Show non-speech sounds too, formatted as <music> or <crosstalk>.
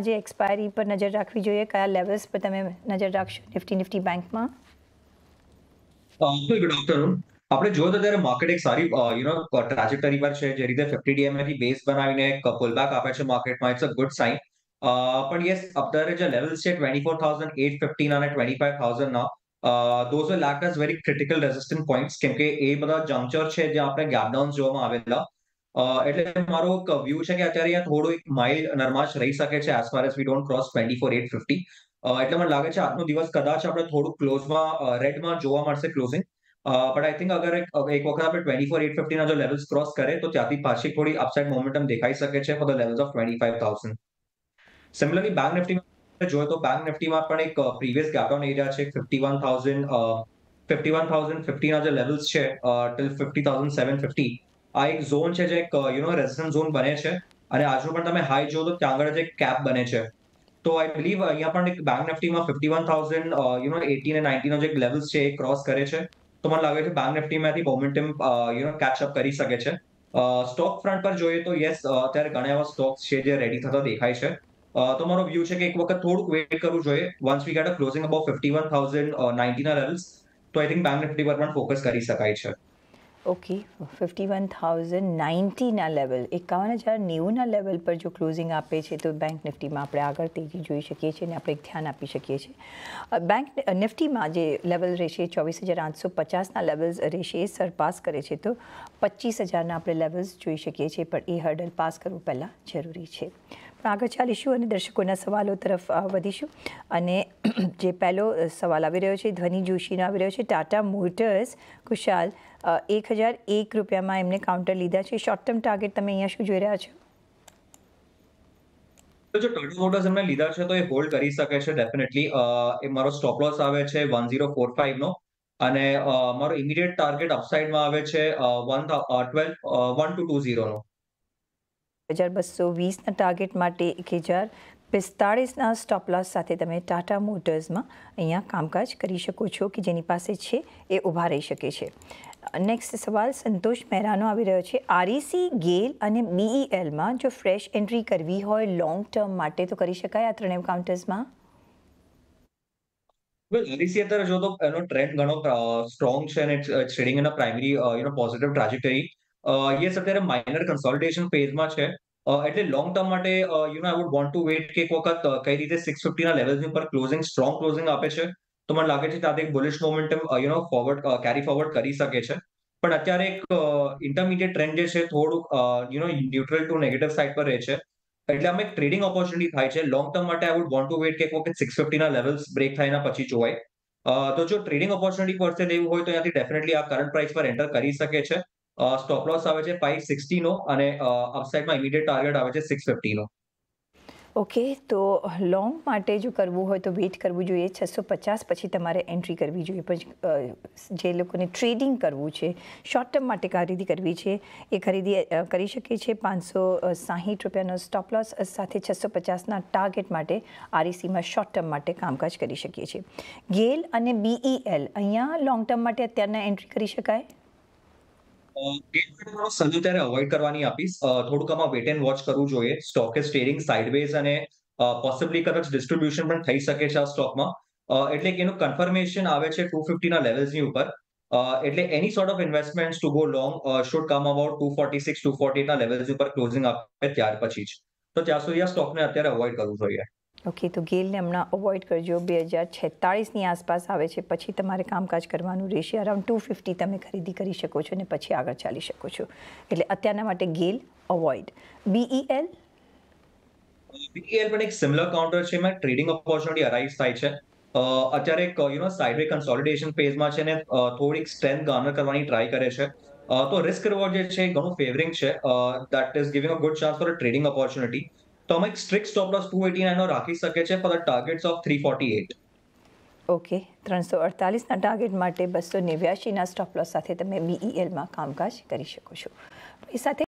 આજે એક્સપાયરી પર નજર રાખવી જોઈએ કયા લેવલ્સ પર તમે નજર રાખશો નિફ્ટી નિફ્ટી બેંકમાં ગુડ આફ્ટરનૂન આપણે જોયું તો ત્યારે માર્કેટ એક સારી યુ નો ટ્રાજેક્ટરી પર છે જે રીતે ફિફ્ટી ડીએમએથી બેઝ બનાવીને કોલબેક આપે છે માર્કેટમાં ઇટ્સ અ ગુડ સાઇન પણ યસ અત્યારે જે લેવલ છે twenty four thousand eight fifteen અને ટ્વેન્ટી ફાઈવ થાઉઝન્ડના those lakh very critical resistant points કેમ કે એ બધા જંકચર છે જે આપણે ગેપડાઉન જોવામાં આવેલા એટલે મારો વ્યૂ છે કે અત્યારે અહીંયા થોડો એક માઇલ નરમાશ રહી શકે છે as far as we don't cross twenty four eight fifty એટલે મને લાગે છે આજનો દિવસ કદાચ આપણે થોડું ક્લોઝમાં રેડમાં જોવા મળશે ક્લોઝિંગ બટ આઈ થિંક અગર એક વખત આપણે ટ્વેન્ટી ફોર એટ ફિફ્ટીના જો લેવલ્સ ક્રોસ કરે તો ત્યાંથી પાછી થોડી અપસાઇડ મોમેન્ટમ દેખાઈ શકે છે for the levels of twenty five thousand similarly bank Nifty જોયો તો બેંક નિફ્ટીમાં પણ એક પ્રીવિયસ ગેપડાઉન એરિયા છે fifty one thousand fifty one thousand ફિફ્ટીના જે લેવલ્સ છે till fifty thousand seven fifty આ એક ઝોન છે જે એક યુ નો રેઝિસ્ટન્સ ઝોન બને છે અને આજુ પણ તમે હાઈ જો તો ત્યાં આગળ જે કેપ બને છે તો આઈ બિલીવ અહીંયા પણ એક બેંક નિફ્ટીમાં fifty one thousand you know eighteen અને નાઇન્ટીનો જે લેવલ્સ છે એ ક્રોસ કરે છે તો મને લાગે છે બેંક નિફ્ટીમાંથી મોમેન્ટમ યુ નો કેચઅપ કરી શકે છે સ્ટોક ફ્રન્ટ પર જોઈએ તો યસ અત્યારે ઘણા એવા સ્ટોક્સ છે જે રેડી થતા દેખાય છે તો મારો વ્યૂ છે કે એક વખત થોડુંક વેઇટ કરવું જોઈએ once we get a closing about fifty one thousand નાઇન્ટીના લેવલ્સ તો આઈ થિંક બેંક નિફ્ટી પર પણ ફોકસ કરી શકાય છે ઓકે ફિફ્ટી વન થાઉઝન્ડ નાઇન્ટીના લેવલ એકાવન હજાર નેવુંના લેવલ પર જો ક્લોઝિંગ આપે છે તો બેંક નિફ્ટીમાં આપણે આગળ તેજી જોઈ શકીએ છીએ અને આપણે ધ્યાન આપી શકીએ છીએ બેંક નિફ્ટીમાં જે લેવલ રહેશે ચોવીસ હજાર આઠસો પચાસના લેવલ્સ રહેશે એ સરપાસ કરે છે તો પચીસ હજારના આપણે લેવલ્સ જોઈ શકીએ છીએ પણ એ હર્ડલ પાસ કરવું પહેલાં જરૂરી છે આગળ ચાલીશું અને દર્શકોના સવાલો તરફ વધીશું અને <clears throat> જે પહેલો સવાલ આવી રહ્યો છે ધ્વનિ જોશીનો આવી રહ્યો છે ટાટા મોટર્સ કુશાલ એક હજાર એક રૂપિયામાં એમને કાઉન્ટર લીધા છે શોર્ટ ટર્મ ટાર્ગેટ તમે અહીંયા શું જોઈ રહ્યા છો તો જો ટાટા મોટર્સ એમને લીધા છે તો એ હોલ્ડ કરી શકે છે ડેફિનેટલી એ મારો સ્ટોપ લોસ આવે છે વન ઝીરો ફોર ફાઈવ નો અને મારો ઇમિડિયેટ ટાર્ગેટ અપસાઇડમાં આવે છે one twelve one two zero નો હજાર બસો વીસના ટાર્ગેટ માટે એક હજાર પિસ્તાળીસના સ્ટોપલોસ સાથે તમે ટાટા મોટર્સમાં અહીંયા કામકાજ કરી શકો છો કે જેની પાસે છે એ ઊભા રહી શકે છે નેક્સ્ટ સવાલ સંતોષ મહેરાનો આવી રહ્યો છે આરઈસી ગેલ e અને બીઈએલમાં e જો ફ્રેશ એન્ટ્રી કરવી હોય લોંગ ટર્મ માટે તો કરી શકાય આ ત્રણેય કાઉન્ટર્સમાં આરઈસી e અત્યારે જો તો એનો ટ્રેન્ડ ઘણો સ્ટ્રોંગ છે અને ટ્રેડિંગ એના primary you positive trajectory yes અત્યારે માઇનર કન્સોલિડેશન ફેઝમાં છે એટલે લોંગ ટર્મ માટે you know I would want to wait કે એક વખત કઈ રીતે સિક્સ ફિફ્ટીના લેવલ્સની ઉપર ક્લોઝિંગ સ્ટ્રોંગ ક્લોઝિંગ આપે છે તો મને લાગે છે ત્યાંથી એક bullish momentum you know forward carry forward કરી શકે છે પણ અત્યારે એક ઇન્ટરમીડિયેટ ટ્રેન્ડ જે છે થોડુંક you know neutral to negative side પર રહે છે એટલે અમે એક ટ્રેડિંગ ઓપોર્ચ્યુનિટી થાય છે લોંગ ટર્મ માટે I would want to wait કે એક વખત સિક્સ ફિફ્ટીના લેવલ્સ બ્રેક થાય એના પછી જોવાય તો જો ટ્રેડિંગ ઓપોર્ચ્યુનિટી પરસે લેવું હોય તો ત્યાંથી ડેફિનેટલી આ કરંટ પ્રાઇસ પર એન્ટર કરી શકે છે સ્ટોપ લોસ આવે છે ફાઈવ સિક્સટીનો અને અપસાઇડમાં ઇમિડિયેટ ટાર્ગેટ આવે છે સિક્સ ફિફ્ટીનો ઓકે તો લોંગ માટે જો કરવું હોય તો વેઇટ કરવું જોઈએ છસો પચાસ પછી તમારે એન્ટ્રી કરવી જોઈએ પછી જે લોકોને ટ્રેડિંગ કરવું છે શોર્ટ ટર્મ માટે ખરીદી કરવી છે એ ખરીદી કરી શકે છે પાંચસો સાહીઠ રૂપિયાનો સ્ટોપ લોસ સાથે છસો પચાસના ટાર્ગેટ માટે આરઈસીમાં શોર્ટ ટર્મ માટે કામકાજ કરી શકીએ છીએ ગેલ અને બીઈએલ e અહીંયા લોંગ ટર્મ માટે અત્યારના એન્ટ્રી કરી શકાય સજુ ત્યારે અવોઇડ કરવાની આપીશ થોડુંક આમાં વેટ એન્ડ વોચ કરવું જોઈએ સ્ટોક એ સ્ટેરિંગ સાઇડવેઝ અને પોસિબલી કદાચ ડિસ્ટ્રીબ્યુશન પણ થઈ શકે છે આ સ્ટોકમાં એટલે કે એનું કન્ફર્મેશન આવે છે ટુ ફિફ્ટીના લેવલ્સની ઉપર એટલે એની sort of investment to go long should come about two forty six two forty levels ઉપર ક્લોઝિંગ આપે ત્યાર પછી જ તો ત્યાં સુધી આ સ્ટોકને અત્યારે અવોઇડ કરવું જોઈએ ઓકે તો ગેલને હમણાં અવોઇડ કરજો બે હજાર છેતાળીસની આસપાસ આવે છે પછી તમારે કામકાજ કરવાનું રહેશે અરાઉન્ડ ટુ ફિફ્ટી તમે ખરીદી કરી શકો છો અને પછી આગળ ચાલી શકો છો એટલે અત્યારના માટે ગેલ અવોઇડ બીઈએલ બીઈએલ પણ એક સિમિલર કાઉન્ટર છે એમાં ટ્રેડિંગ ઓપોર્ચ્યુનિટી અરાઇઝ થાય છે અત્યારે એક યુ નો સાઇડવે કન્સોલિડેશન ફેઝમાં છે ને થોડીક સ્ટ્રેન્થ ગાર્નર કરવાની ટ્રાય કરે છે તો રિસ્ક રિવોર્ડ જે છે ઘણું ફેવરિંગ છે that is giving a good chance for trading opportunity તો અમે એક સ્ટ્રિક્ટ સ્ટોપ લોસ 289 નો રાખી શકે છે for the targets of 348 okay 348 ના ટાર્ગેટ માટે 289 ના સ્ટોપ લોસ સાથે તમે બીઈએલ e માં કામકાજ કરી શકો છો એ સાથે